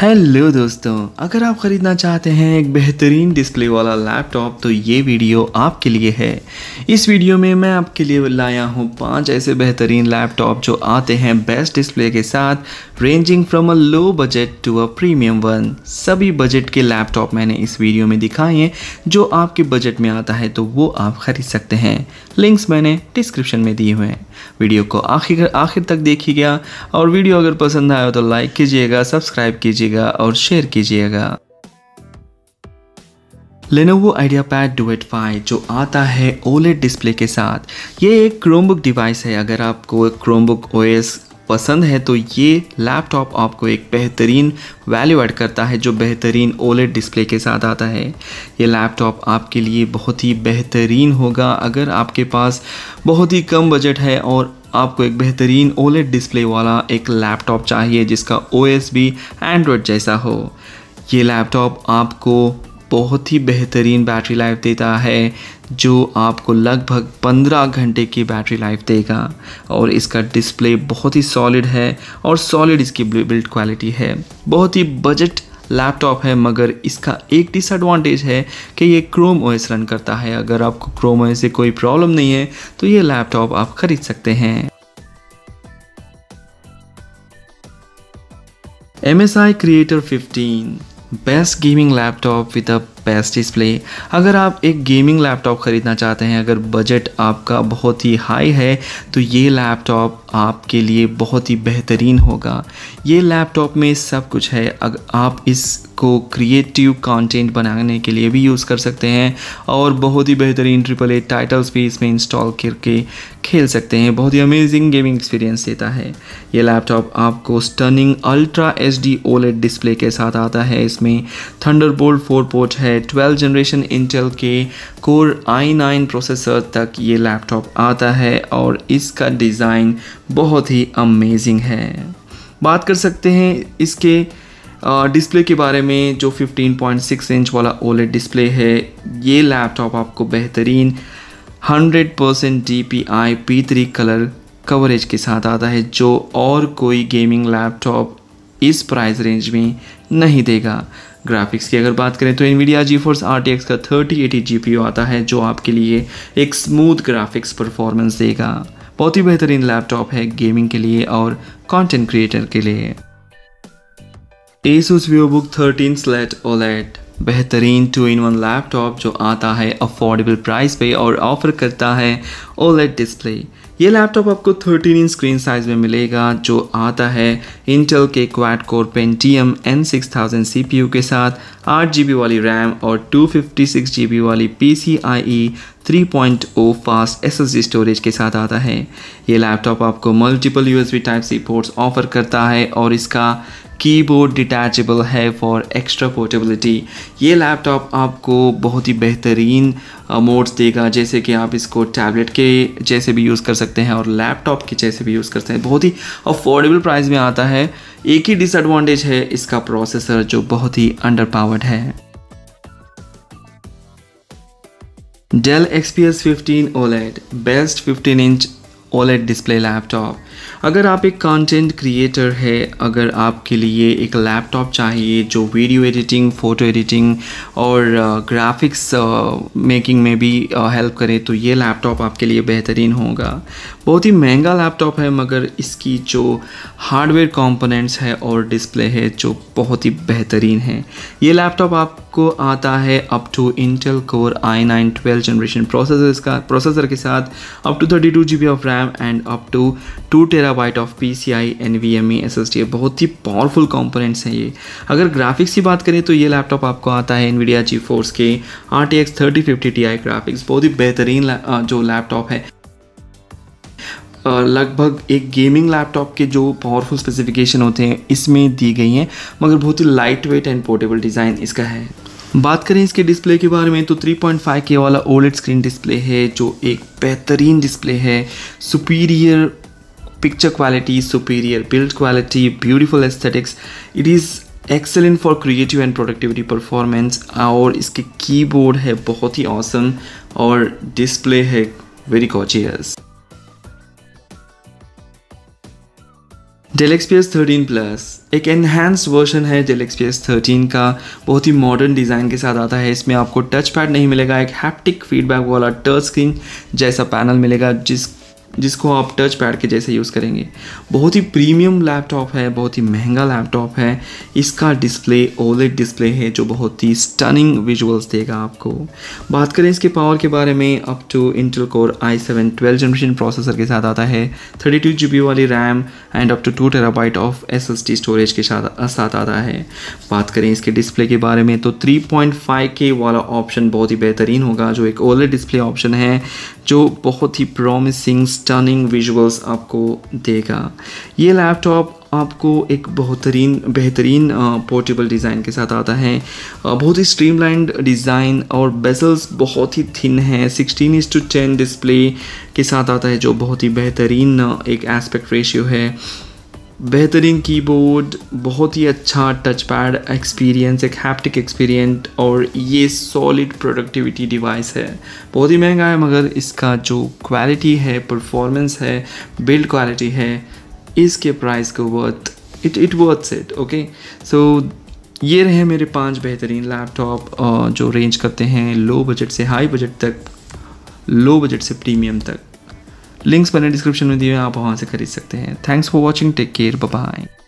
Hello दोस्तों अगर आप ख़रीदना चाहते हैं एक बेहतरीन डिस्प्ले वाला लैपटॉप तो ये वीडियो आपके लिए है इस वीडियो में मैं आपके लिए लाया हूँ पांच ऐसे बेहतरीन लैपटॉप जो आते हैं बेस्ट डिस्प्ले के साथ ranging from a low budget to a premium one सभी बजट के लैपटॉप मैंने इस वीडियो में दिखाए हैं जो आपके बजट में आता है तो वो आप ख़रीद सकते हैं लिंक्स मैंने डिस्क्रिप्शन में दिए हुए हैं वीडियो को आखिर आखिर तक देखिएगा और वीडियो अगर पसंद आया तो लाइक कीजिएगा सब्सक्राइब कीजिएगा और शेयर कीजिएगा Lenovo IdeaPad duet five जो आता है ओलेट डिस्प्ले के साथ ये एक क्रोमबुक डिवाइस है अगर आपको क्रोमबुक ओएस पसंद है तो ये लैपटॉप आपको एक बेहतरीन वैल्यू एड करता है जो बेहतरीन ओलेट डिस्प्ले के साथ आता है ये लैपटॉप आपके लिए बहुत ही बेहतरीन होगा अगर आपके पास बहुत ही कम बजट है और आपको एक बेहतरीन ओलेट डिस्प्ले वाला एक लैपटॉप चाहिए जिसका ओएस बी एंड्रॉयड जैसा हो ये लैपटॉप आपको बहुत ही बेहतरीन बैटरी लाइफ देता है जो आपको लगभग 15 घंटे की बैटरी लाइफ देगा और इसका डिस्प्ले बहुत ही सॉलिड है और सॉलिड इसकी बिल्ड क्वालिटी है बहुत ही बजट लैपटॉप है मगर इसका एक डिसएडवांटेज है कि ये क्रोम ओएस रन करता है अगर आपको क्रोम ओएस से कोई प्रॉब्लम नहीं है तो ये लैपटॉप आप खरीद सकते हैं M S I creator 15 best gaming laptop with a best display अगर आप एक गेमिंग लैपटॉप ख़रीदना चाहते हैं अगर बजट आपका बहुत ही हाई है तो ये लैपटॉप आपके लिए बहुत ही बेहतरीन होगा ये लैपटॉप में सब कुछ है अगर आप इसको क्रिएटिव कंटेंट बनाने के लिए भी यूज़ कर सकते हैं और बहुत ही बेहतरीन ट्रिपल ए टाइटल्स भी इसमें इंस्टॉल करके खेल सकते हैं बहुत ही अमेजिंग गेमिंग एक्सपीरियंस देता है ये लैपटॉप आपको stunning ultra H D OLED display के साथ आता है इसमें थंडरबोल्ट फोर पोर्ट है ट्वेल्थ ट्वेल्व जनरेशन इंटेल के कोर आई नाइन प्रोसेसर तक ये लैपटॉप आता है और इसका डिज़ाइन बहुत ही अमेजिंग है बात कर सकते हैं इसके डिस्प्ले के बारे में जो 15.6 इंच वाला ओलेट डिस्प्ले है ये लैपटॉप आपको बेहतरीन 100% percent D P I P three colour coverage के साथ आता है जो और कोई गेमिंग लैपटॉप इस प्राइस रेंज में नहीं देगा ग्राफिक्स की अगर बात करें तो Nvidia GeForce R T X का थर्टी एटी जी पी आता है जो आपके लिए एक स्मूथ ग्राफिक्स परफॉर्मेंस देगा बहुत ही बेहतरीन लैपटॉप है गेमिंग के लिए और कंटेंट क्रिएटर के लिए Asus Vivobook thirteen slate OLED बेहतरीन टू इन वन लैपटॉप जो आता है अफोर्डेबल प्राइस पे और ऑफर करता है ओलेट डिस्प्ले ये लैपटॉप आपको 13 इंच स्क्रीन साइज में मिलेगा जो आता है इंटेल के quad core Pentium N six thousand C P U के साथ आठ जी बी वाली रैम और two fifty six G B वाली P C I E three point O fast S S D storage के साथ आता है ये लैपटॉप आपको multiple U S B type C ports offer करता है और इसका कीबोर्ड डिटैचेबल है फॉर एक्स्ट्रा पोर्टेबिलिटी ये लैपटॉप आपको बहुत ही बेहतरीन मोड्स देगा जैसे कि आप इसको टैबलेट के जैसे भी यूज़ कर सकते हैं और लैपटॉप के जैसे भी यूज़ कर सकते हैं बहुत ही अफोर्डेबल प्राइस में आता है एक ही डिसएडवांटेज है इसका प्रोसेसर जो बहुत ही अंडर पावर्ड है Dell XPS S fifteen OLED best fifteen inch OLED display laptop अगर आप एक कंटेंट क्रिएटर है अगर आपके लिए एक लैपटॉप चाहिए जो वीडियो एडिटिंग फ़ोटो एडिटिंग और ग्राफिक्स uh, मेकिंग uh, में भी हेल्प uh, करे तो ये लैपटॉप आपके लिए बेहतरीन होगा बहुत ही महंगा लैपटॉप है मगर इसकी जो हार्डवेयर कंपोनेंट्स है और डिस्प्ले है जो बहुत ही बेहतरीन है ये लैपटॉप आपको आता है up to Intel core i nine twelve generation processor इसका प्रोसेसर के साथ up to thirty two G B of RAM and up to two terabyte of P C I N V M E S S D बहुत ही powerful components हैं ये अगर graphics की बात करें तो ये लैपटॉप आपको आता है एनवीडिया जी फोर्स के R T X thirty fifty T I graphics बहुत ही बेहतरीन जो लैपटॉप है लगभग एक गेमिंग लैपटॉप के जो पावरफुल स्पेसिफिकेशन होते हैं इसमें दी गई हैं मगर बहुत ही light weight and portable design इसका है बात करें इसके डिस्प्ले के बारे में तो 3.5 के वाला ओलेट स्क्रीन डिस्प्ले है जो एक बेहतरीन डिस्प्ले है superior picture quality superior build quality beautiful aesthetics. It is excellent for creative and productivity performance और इसके की बोर्ड है बहुत ही औसम और डिस्प्ले है very gorgeous Dell XPS thirteen plus एक एनहेंस वर्जन है डेल एस थर्टीन का बहुत ही मॉडर्न डिज़ाइन के साथ आता है इसमें आपको टच पैड नहीं मिलेगा एक हैप्टिक फीडबैक वाला टच स्क्रीन जैसा पैनल मिलेगा जिस जिसको आप टच पैड के जैसे यूज़ करेंगे बहुत ही प्रीमियम लैपटॉप है बहुत ही महंगा लैपटॉप है इसका डिस्प्ले ओलेट डिस्प्ले है जो बहुत ही स्टनिंग विजुअल्स देगा आपको बात करें इसके पावर के बारे में up to Intel core i seven twelve generation processor के साथ आता है थर्टी टू जी बी वाली RAM and up to two terabyte of S S T storage के साथ साथ आता है बात करें इसके डिस्प्ले के बारे में तो थ्री पॉइंट फाइव के वाला ऑप्शन बहुत ही बेहतरीन होगा जो एक ओलेट डिस्प्ले ऑप्शन है जो बहुत ही प्रॉमिसिंग स्टनिंग विजुअल्स आपको देगा ये लैपटॉप आपको एक बेहतरीन बेहतरीन पोर्टेबल डिज़ाइन के साथ आता है बहुत ही स्ट्रीमलाइंड डिज़ाइन और बेजल्स बहुत ही थिन है sixteen is to ten display के साथ आता है जो बहुत ही बेहतरीन एक एस्पेक्ट रेशियो है बेहतरीन कीबोर्ड बहुत ही अच्छा टच पैड एक्सपीरियंस एक हैप्टिक एक्सपीरियंस और ये सॉलिड प्रोडक्टिविटी डिवाइस है बहुत ही महंगा है मगर इसका जो क्वालिटी है परफॉर्मेंस है बिल्ड क्वालिटी है इसके प्राइस को worth it it worth it okay so ये रहे मेरे पांच बेहतरीन लैपटॉप जो रेंज करते हैं लो बजट से हाई बजट तक लो बजट से प्रीमियम तक लिंक्स मैंने डिस्क्रिप्शन में दिए हैं आप वहाँ से खरीद सकते हैं thanks for watching take care bye